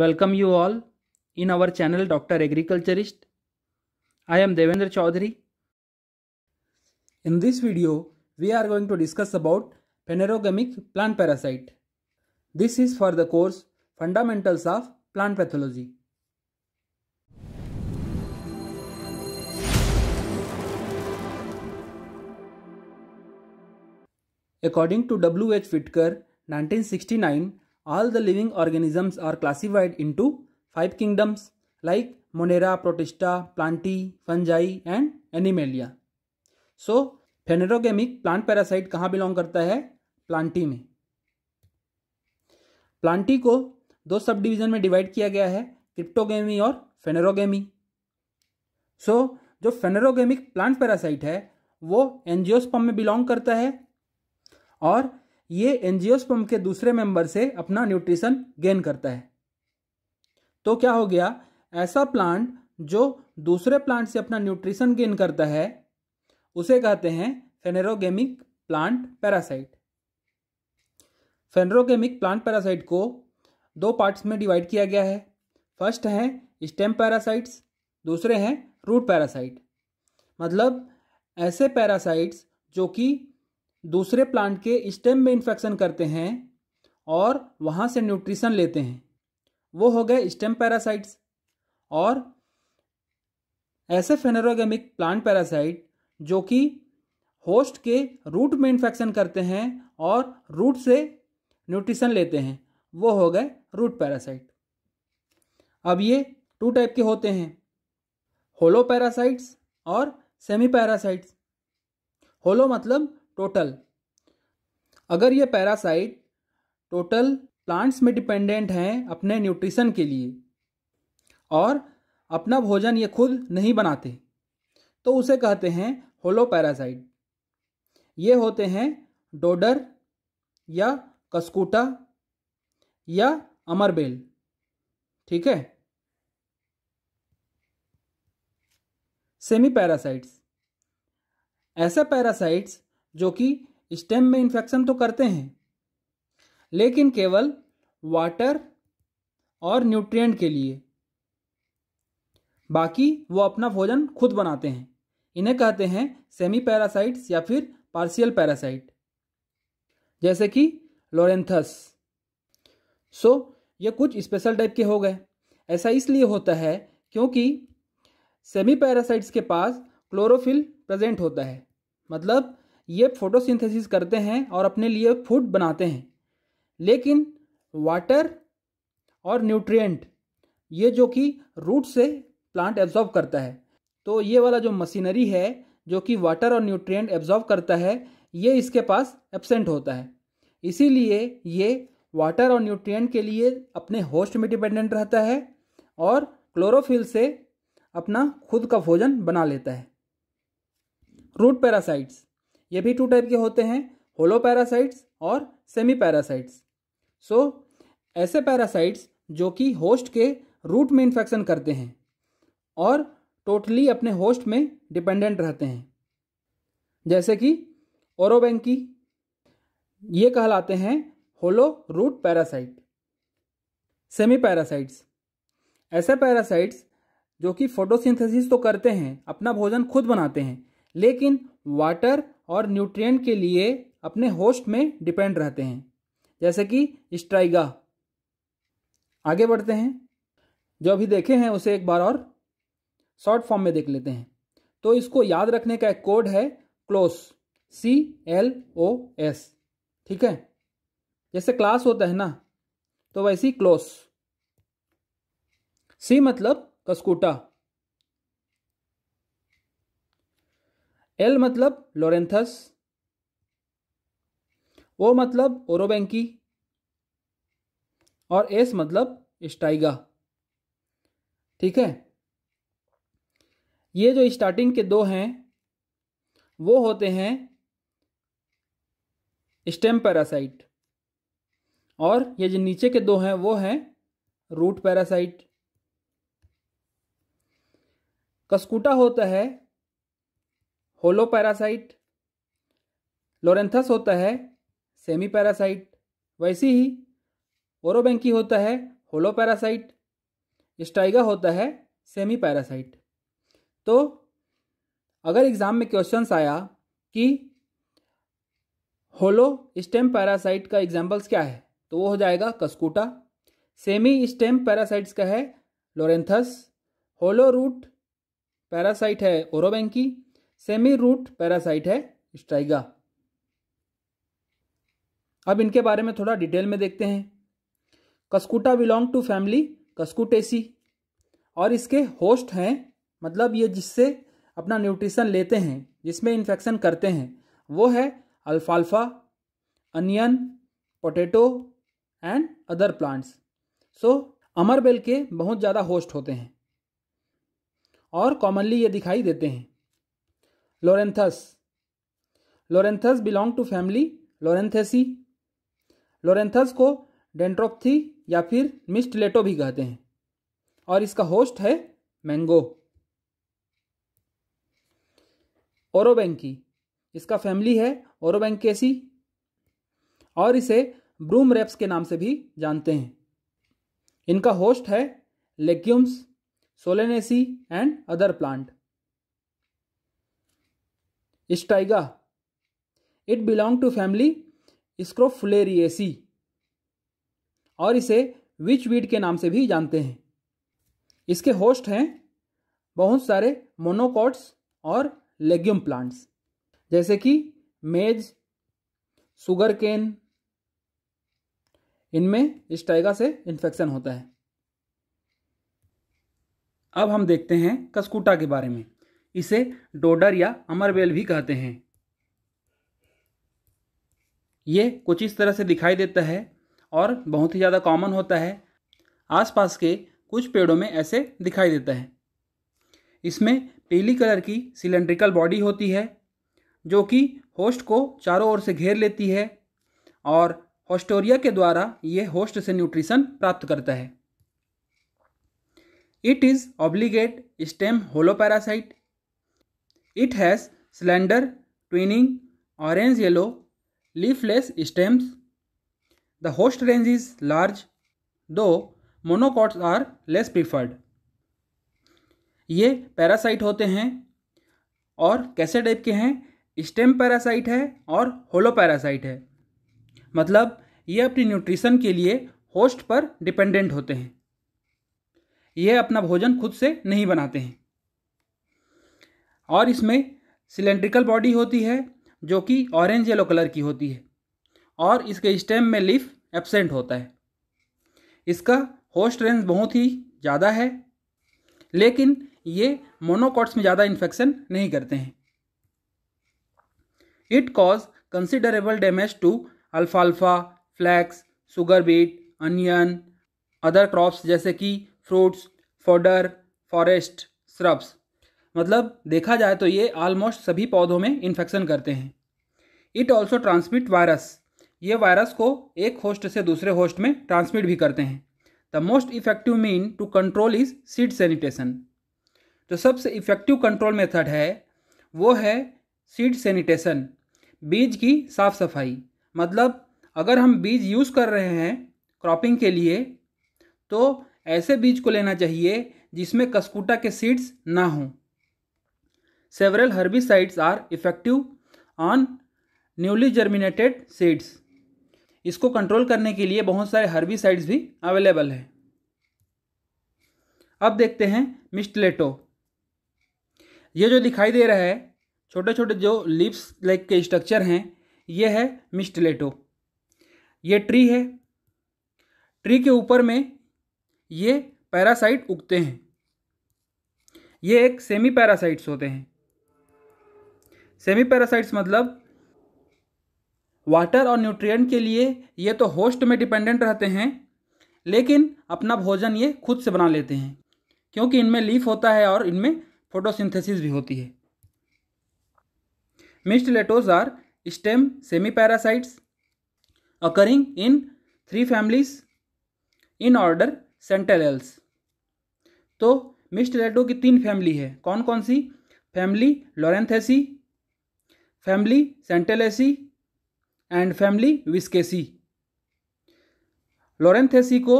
Welcome you all in our channel Dr. Agriculturist. I am Devendra Chaudhary. In this video, we are going to discuss about Panerogamic plant parasite. This is for the course Fundamentals of Plant Pathology. According to W. H. Whitaker, 1969, all the living organisms are classified into five kingdoms like Monera, Protista, Plantae, Fungi and Animalia. So, phanerogamic plant parasite कहाँ belong करता है Plantae में Plantae को दो sub division में divide किया गया है क्रिप्टोगेमी और फेनेरोगेमी सो so, जो फेनेरोगेमिक प्लांट पैरासाइट है वो एनजियोस्पम में बिलोंग करता है और ये एंजियोस्पर्म के दूसरे मेंबर से अपना न्यूट्रिशन गेन करता है तो क्या हो गया ऐसा प्लांट जो दूसरे प्लांट से अपना न्यूट्रिशन गेन करता है उसे कहते हैं phanerogamic plant parasite phanerogamic plant parasite को दो पार्ट्स में डिवाइड किया गया है फर्स्ट है स्टेम पैरासाइट्स दूसरे हैं रूट पैरासाइट मतलब ऐसे पैरासाइट्स जो कि दूसरे प्लांट के स्टेम में इन्फेक्शन करते हैं और वहाँ से न्यूट्रिशन लेते हैं वो हो गए स्टेम पैरासाइट्स और ऐसे फेनरोगेमिक प्लांट पैरासाइट जो कि होस्ट के रूट में इन्फेक्शन करते हैं और रूट से न्यूट्रिशन लेते हैं वो हो गए रूट पैरासाइट अब ये टू टाइप के होते हैं होलो पैरासाइट्स और सेमी पैरासाइट्स होलो मतलब टोटल अगर ये पैरासाइट टोटल प्लांट्स में डिपेंडेंट हैं अपने न्यूट्रिशन के लिए और अपना भोजन ये खुद नहीं बनाते तो उसे कहते हैं होलो पैरासाइट ये होते हैं डोडर या कस्कूटा या अमरबेल ठीक है सेमी पैरासाइट्स ऐसे पैरासाइट्स जो कि स्टेम में इन्फेक्शन तो करते हैं लेकिन केवल वाटर और न्यूट्रिएंट के लिए बाकी वो अपना भोजन खुद बनाते हैं इन्हें कहते हैं सेमी पैरासाइट्स या फिर पार्शियल पैरासाइट जैसे कि लोरेंथस सो ये कुछ स्पेशल टाइप के हो गए ऐसा इसलिए होता है क्योंकि सेमी पैरासाइट्स के पास क्लोरोफिल प्रेजेंट होता है मतलब ये फोटोसिंथेसिस करते हैं और अपने लिए फूड बनाते हैं लेकिन वाटर और न्यूट्रिएंट ये जो कि रूट से प्लांट एब्जॉर्व करता है तो ये वाला जो मशीनरी है जो कि वाटर और न्यूट्रिएंट एब्जॉर्व करता है ये इसके पास एबसेंट होता है इसीलिए ये वाटर और न्यूट्रिएंट के लिए अपने होस्ट में डिपेंडेंट रहता है और क्लोरोफिल से अपना खुद का भोजन बना लेता है रूट पैरासाइट्स ये भी टू टाइप के होते हैं होलो पैरासाइट्स और सेमी पैरासाइट्स सो ऐसे पैरासाइट्स जो कि होस्ट के रूट में इन्फेक्शन करते हैं और टोटली अपने होस्ट में डिपेंडेंट रहते हैं जैसे कि ओरोबेंकी ये कहलाते हैं holo root parasite semi parasites ऐसे पैरासाइट्स जो कि फोटोसिंथेसिस तो करते हैं अपना भोजन खुद बनाते हैं लेकिन वाटर और न्यूट्रिएंट के लिए अपने होस्ट में डिपेंड रहते हैं जैसे कि स्ट्राइगा आगे बढ़ते हैं जो अभी देखे हैं उसे एक बार और शॉर्ट फॉर्म में देख लेते हैं तो इसको याद रखने का एक कोड है close C L O S ठीक है जैसे क्लास होता है ना तो वैसी क्लोस सी मतलब कस्कूटा एल मतलब लोरेंथस ओ मतलब ओरोबैंकी और एस मतलब स्टाइगा ठीक है ये जो स्टार्टिंग के दो हैं वो होते हैं स्टेम पैरासाइट और ये जो नीचे के दो हैं वो हैं रूट पैरासाइट कस्कुटा होता है होलो पैरासाइट लोरेंथस होता है सेमी पैरासाइट वैसे ही ओरोबेंकी होता है होलो पैरासाइट स्टाइगा होता है सेमी पैरासाइट तो अगर एग्ज़ाम में क्वेश्चन आया कि होलो स्टेम पैरासाइट का एग्जाम्पल्स क्या है तो वो हो जाएगा कस्कूटा सेमी स्टेम पैरासाइट्स का है लोरेंथस होलो रूट पैरासाइट है ओरोबेंकी सेमी रूट पैरासाइट है स्ट्राइगा अब इनके बारे में थोड़ा डिटेल में देखते हैं Cuscuta belong to family Cuscutaceae और इसके होस्ट हैं मतलब ये जिससे अपना न्यूट्रिशन लेते हैं जिसमें इन्फेक्शन करते हैं वो है अल्फाल्फा onion potato and other plants so अमरबेल के बहुत ज़्यादा होस्ट होते हैं और कॉमनली ये दिखाई देते हैं Loranthus Loranthus belong to family Loranthaceae Loranthus को डेंट्रोपथी या फिर मिस्टलेटो भी कहते हैं और इसका होस्ट है मैंगो ओरोबैंकी इसका फैमिली है ओरोबैंकेसी और इसे ब्रूम रेप्स के नाम से भी जानते हैं इनका होस्ट है legumes Solanaceae and other plant Striga it belong to family Scrophulariaceae और इसे विच वीड के नाम से भी जानते हैं इसके होस्ट हैं बहुत सारे मोनोकॉट्स और लेग्यूम प्लांट्स जैसे कि मेज सुगर केन इनमें स्टाइगा से इन्फेक्शन होता है अब हम देखते हैं कस्कुटा के बारे में इसे डोडर या अमरबेल भी कहते हैं ये कुछ इस तरह से दिखाई देता है और बहुत ही ज़्यादा कॉमन होता है आसपास के कुछ पेड़ों में ऐसे दिखाई देता है इसमें पीली कलर की सिलेंड्रिकल बॉडी होती है जो कि होस्ट को चारों ओर से घेर लेती है और होस्टोरिया के द्वारा ये होस्ट से न्यूट्रिशन प्राप्त करता है it is obligate stem holoparasite it has slender, twining orange yellow leafless stems the host range is large though monocots are less preferred ये पैरासाइट होते हैं और कैसे टाइप के हैं स्टेम पैरासाइट है और होलो पैरासाइट है मतलब ये अपनी न्यूट्रिशन के लिए होस्ट पर डिपेंडेंट होते हैं ये अपना भोजन खुद से नहीं बनाते हैं और इसमें सिलेंड्रिकल बॉडी होती है जो कि ऑरेंज येलो कलर की होती है और इसके स्टेम में लीफ एब्सेंट होता है इसका होस्ट रेंज बहुत ही ज़्यादा है लेकिन ये मोनोकॉट्स में ज़्यादा इन्फेक्शन नहीं करते हैं it cause considerable damage to अल्फाल्फा flax sugar beet onion other crops जैसे कि फ्रूट्स फोडर फॉरेस्ट श्रब्स मतलब देखा जाए तो ये ऑलमोस्ट सभी पौधों में इन्फेक्शन करते हैं इट ऑल्सो ट्रांसमिट वायरस ये वायरस को एक होस्ट से दूसरे होस्ट में ट्रांसमिट भी करते हैं the most effective mean to control is seed sanitation जो सबसे इफेक्टिव कंट्रोल मेथड है वो है सीड सैनिटेशन बीज की साफ़ सफाई मतलब अगर हम बीज यूज़ कर रहे हैं क्रॉपिंग के लिए तो ऐसे बीज को लेना चाहिए जिसमें कस्कूटा के सीड्स ना हों Several herbicides are effective on newly germinated seeds. इसको कंट्रोल करने के लिए बहुत सारे herbicides भी अवेलेबल है अब देखते हैं मिस्टलेटो ये जो दिखाई दे रहा है छोटे छोटे जो लिप्स लाइक के स्ट्रक्चर हैं ये है मिस्टलेटो ये ट्री है ट्री के ऊपर में ये पैरासाइट उगते हैं ये एक सेमी पैरासाइट्स होते हैं सेमी पैरासाइट्स मतलब वाटर और न्यूट्रिएंट के लिए ये तो होस्ट में डिपेंडेंट रहते हैं लेकिन अपना भोजन ये खुद से बना लेते हैं क्योंकि इनमें लीफ होता है और इनमें फोटोसिंथेसिस भी होती है mistletoes are stem semi parasites occurring in three families in order Santalales तो मिस्ड लेटो की तीन फैमिली है कौन कौन सी family Loranthaceae family Santalaceae and family Viscaceae Loranthaceae को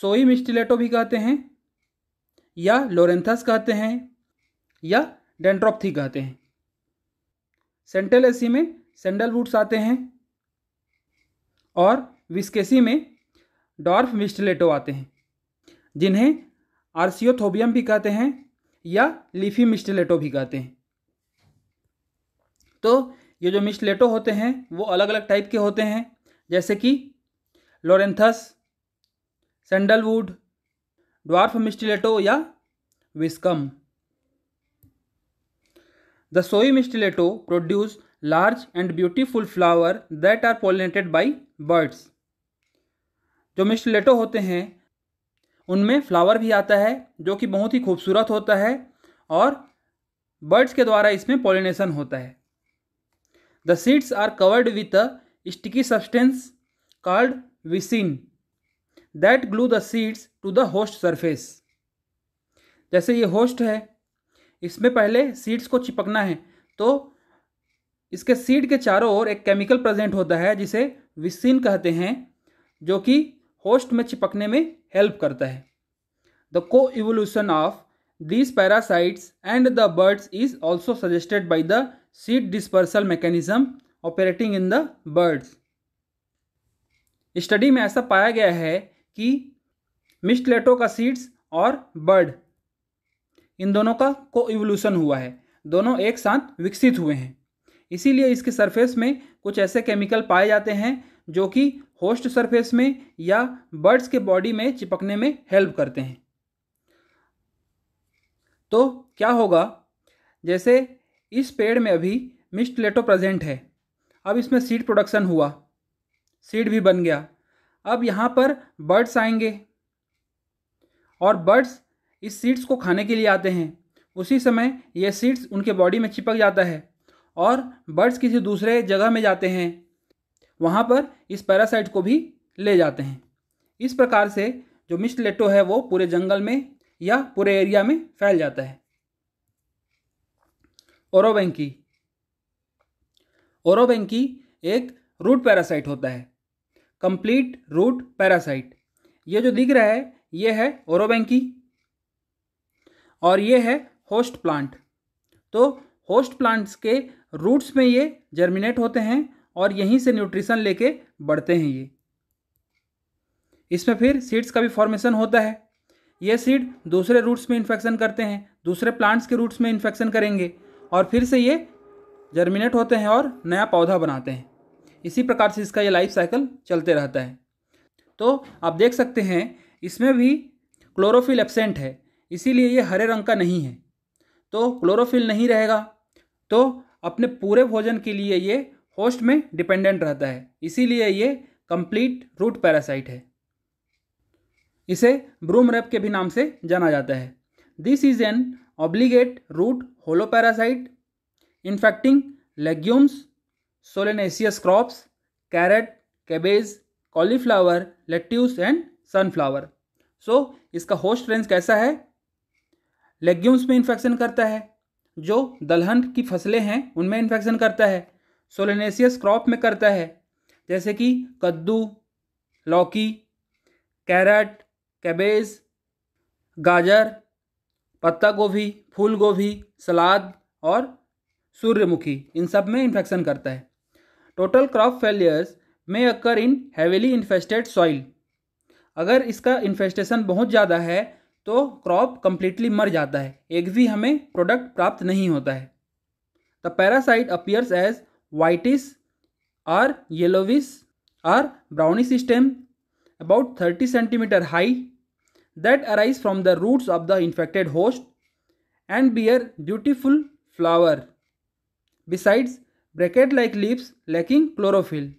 सोई मिस्टिलेटो भी कहते हैं या लोरेंथस कहते हैं या डेंट्रोपथी कहते हैं सेंटेलेसी में वुड्स आते हैं और विस्केसी में डॉर्फ मिस्टिलेटो आते हैं जिन्हें आर्सियोथोबियम भी कहते हैं या लीफी मिस्टिलेटो भी कहते हैं तो ये जो मिशलेटो होते हैं वो अलग अलग टाइप के होते हैं जैसे कि लोरेंथस सैंडलवुड ड्वार्फ मिस्टिलेटो या Viscum the showy mistletoe produce large and beautiful flower that are pollinated by birds जो मिस्टिलेटो होते हैं उनमें फ्लावर भी आता है जो कि बहुत ही खूबसूरत होता है और बर्ड्स के द्वारा इसमें पोलिनेशन होता है The seeds are covered with a sticky substance called viscin that glue the seeds to the host surface जैसे ये होस्ट है इसमें पहले सीड्स को चिपकना है तो इसके सीड के चारों ओर एक केमिकल प्रेजेंट होता है जिसे विसिन कहते हैं जो कि होस्ट में चिपकने में हेल्प करता है द को evolution of these parasites and the birds is also suggested by the seed dispersal mechanism operating in the birds study में ऐसा पाया गया है कि मिस्टलेटो का सीड्स और बर्ड इन दोनों का को इवोल्यूशन हुआ है दोनों एक साथ विकसित हुए हैं इसीलिए इसके सरफेस में कुछ ऐसे केमिकल पाए जाते हैं जो कि होस्ट सरफेस में या बर्ड्स के बॉडी में चिपकने में हेल्प करते हैं तो क्या होगा जैसे इस पेड़ में अभी मिस्ट लेटो प्रेजेंट है अब इसमें सीड प्रोडक्शन हुआ सीड भी बन गया अब यहाँ पर बर्ड्स आएंगे और बर्ड्स इस सीड्स को खाने के लिए आते हैं उसी समय ये सीड्स उनके बॉडी में चिपक जाता है और बर्ड्स किसी दूसरे जगह में जाते हैं वहाँ पर इस पैरासाइट को भी ले जाते हैं इस प्रकार से जो मिस्ट लेटो है वो पूरे जंगल में या पूरे एरिया में फैल जाता है ओरोबेंकी ओरोबेंकी एक रूट पैरासाइट होता है कंप्लीट रूट पैरासाइट ये जो दिख रहा है ये है ओरोबेंकी और ये है होस्ट प्लांट तो होस्ट प्लांट्स के रूट्स में ये जर्मिनेट होते हैं और यहीं से न्यूट्रिशन लेके बढ़ते हैं ये इसमें फिर सीड्स का भी फॉर्मेशन होता है ये सीड दूसरे रूट्स में इन्फेक्शन करते हैं दूसरे प्लांट्स के रूट्स में इन्फेक्शन करेंगे और फिर से ये जर्मिनेट होते हैं और नया पौधा बनाते हैं इसी प्रकार से इसका ये लाइफ साइकिल चलते रहता है तो आप देख सकते हैं इसमें भी क्लोरोफिल एबसेंट है इसीलिए ये हरे रंग का नहीं है तो क्लोरोफिल नहीं रहेगा तो अपने पूरे भोजन के लिए ये होस्ट में डिपेंडेंट रहता है इसीलिए ये कंप्लीट रूट पैरासाइट है इसे ब्रूम रेप के भी नाम से जाना जाता है this is an obligate root holoparasite infecting legumes solanaceous crops carrot cabbage cauliflower lettuce and sunflower so इसका होस्ट रेंज कैसा है लेग्यूम्स में इन्फेक्शन करता है जो दलहन की फसलें हैं उनमें इन्फेक्शन करता है सोलेनेसियस क्रॉप में करता है जैसे कि कद्दू लौकी कैरेट कैबेज गाजर पत्ता गोभी फूल गोभी सलाद और सूर्यमुखी इन सब में इन्फेक्शन करता है total crop failures may occur in heavily infested soil अगर इसका इन्फेस्टेशन बहुत ज़्यादा है तो क्रॉप कम्प्लीटली मर जाता है एक भी हमें प्रोडक्ट प्राप्त नहीं होता है the parasite appears as whitish or yellowish or brownish stem about thirty centimetre high that arise from the roots of the infected host and bear beautiful flower. Besides, bracket like leaves lacking chlorophyll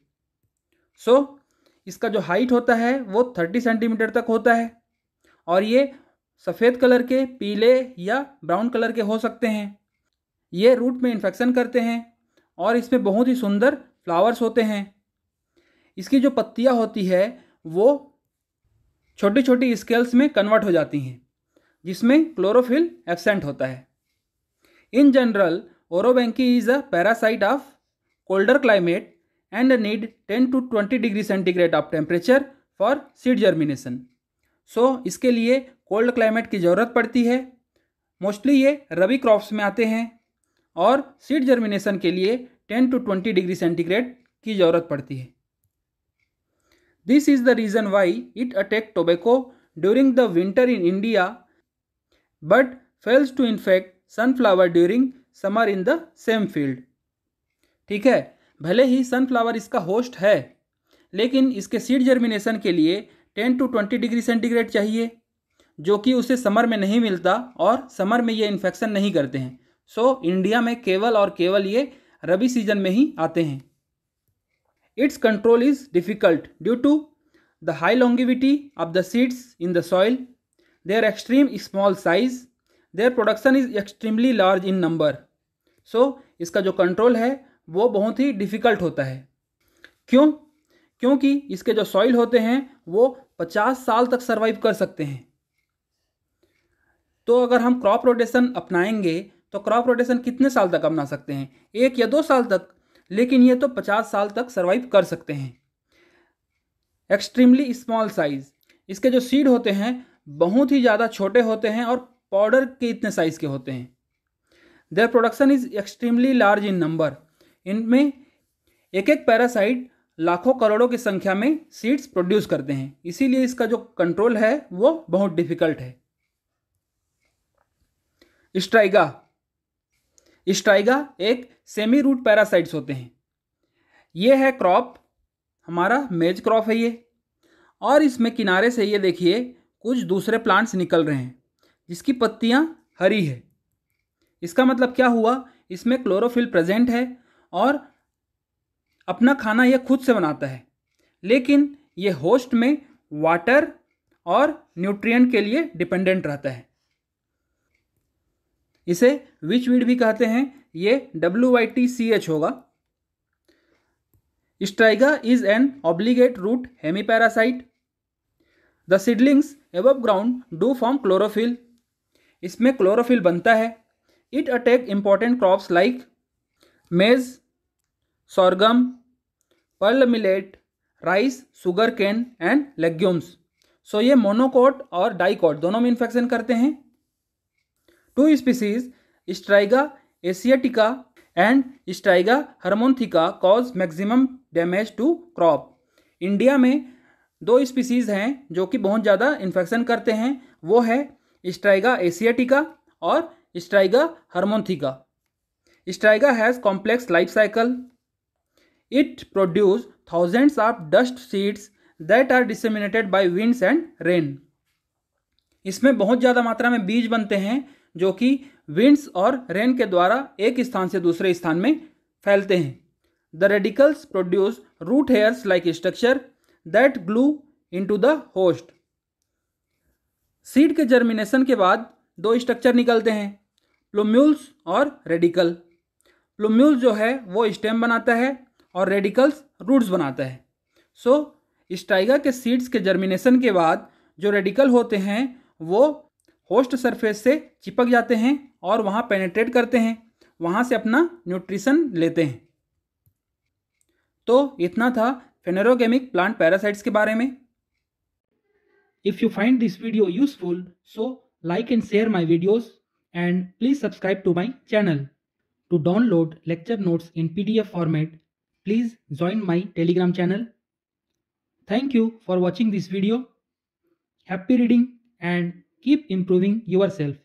so इसका जो height होता है वो thirty centimetre तक होता है और ये सफ़ेद कलर के पीले या ब्राउन कलर के हो सकते हैं ये रूट में इन्फेक्शन करते हैं और इसमें बहुत ही सुंदर फ्लावर्स होते हैं इसकी जो पत्तियाँ होती है वो छोटी छोटी स्केल्स में कन्वर्ट हो जाती हैं जिसमें क्लोरोफिल एबसेंट होता है in general Orobanche is a parasite of colder climate and need 10 to 20 degree centigrade of temperature for seed germination so इसके लिए कोल्ड क्लाइमेट की ज़रूरत पड़ती है मोस्टली ये रबी क्रॉप्स में आते हैं और सीड जर्मिनेशन के लिए 10 टू 20 डिग्री सेंटीग्रेड की ज़रूरत पड़ती है this is the reason why it attack tobacco during the winter in India but fails to infect sunflower during summer in the same field. ठीक है भले ही सनफ्लावर इसका होस्ट है लेकिन इसके सीड जर्मिनेशन के लिए 10 टू 20 डिग्री सेंटीग्रेड चाहिए जो कि उसे समर में नहीं मिलता और समर में ये इन्फेक्शन नहीं करते हैं सो so, इंडिया में केवल और केवल ये रबी सीजन में ही आते हैं its control is difficult due to the high longevity of the seeds in the soil their extreme small size their production is extremely large in number so इसका जो कंट्रोल है वो बहुत ही डिफ़िकल्ट होता है क्यों क्योंकि इसके जो सॉइल होते हैं वो 50 साल तक सर्वाइव कर सकते हैं तो अगर हम क्रॉप रोटेशन अपनाएंगे तो क्रॉप रोटेशन कितने साल तक अपना सकते हैं एक या दो साल तक लेकिन ये तो पचास साल तक सर्वाइव कर सकते हैं एक्सट्रीमली स्मॉल साइज इसके जो सीड होते हैं बहुत ही ज़्यादा छोटे होते हैं और पाउडर के इतने साइज़ के होते हैं their production is extremely large in number इनमें एक एक पैरासाइट लाखों करोड़ों की संख्या में सीड्स प्रोड्यूस करते हैं इसीलिए इसका जो कंट्रोल है वो बहुत डिफिकल्ट है स्ट्राइगा स्ट्राइगा एक सेमी रूट पैरासाइट्स होते हैं ये है क्रॉप हमारा मेज क्रॉप है ये और इसमें किनारे से ये देखिए कुछ दूसरे प्लांट्स निकल रहे हैं जिसकी पत्तियाँ हरी है इसका मतलब क्या हुआ इसमें क्लोरोफिल प्रेजेंट है और अपना खाना यह खुद से बनाता है लेकिन ये होस्ट में वाटर और न्यूट्रिएंट के लिए डिपेंडेंट रहता है इसे विचवीड भी कहते हैं ये W Y T C H होगा Striga is an obligate root hemiparasite the seedlings above ground do form chlorophyll इसमें क्लोरोफिल बनता है it attack important crops like maize sorghum pearl millet rice sugar cane and legumes so ये monocot और dicot दोनों में infection करते हैं two species Striga asiatica and Striga hermonthica cause maximum damage to crop India में दो species हैं जो कि बहुत ज़्यादा इन्फेक्शन करते हैं वो है स्ट्राइगा एशियाटिका और Striga hermonthica Striga has complex life cycle it produce thousands of dust seeds that are disseminated by winds and rain इसमें बहुत ज़्यादा मात्रा में बीज बनते हैं जो कि विंड्स और रेन के द्वारा एक स्थान से दूसरे स्थान में फैलते हैं the radicles produce root hairs like structure that glue into the host seed के जर्मिनेशन के बाद दो स्ट्रक्चर निकलते हैं प्लोम्यूल्स और रेडिकल प्लोम्यूल्स जो है वो स्टेम बनाता है और रेडिकल्स रूट्स बनाता है सो so, स्टाइगा के सीड्स के जर्मिनेशन के बाद जो रेडिकल होते हैं वो होस्ट सरफेस से चिपक जाते हैं और वहाँ पेनेट्रेट करते हैं वहाँ से अपना न्यूट्रिशन लेते हैं तो इतना था फेनरोगेमिक प्लांट पैरासाइट्स के बारे में if you find this video useful so like and share my videos and please subscribe to my channel to download lecture notes in P D F format please join my Telegram channel thank you for watching this video happy reading and keep improving your self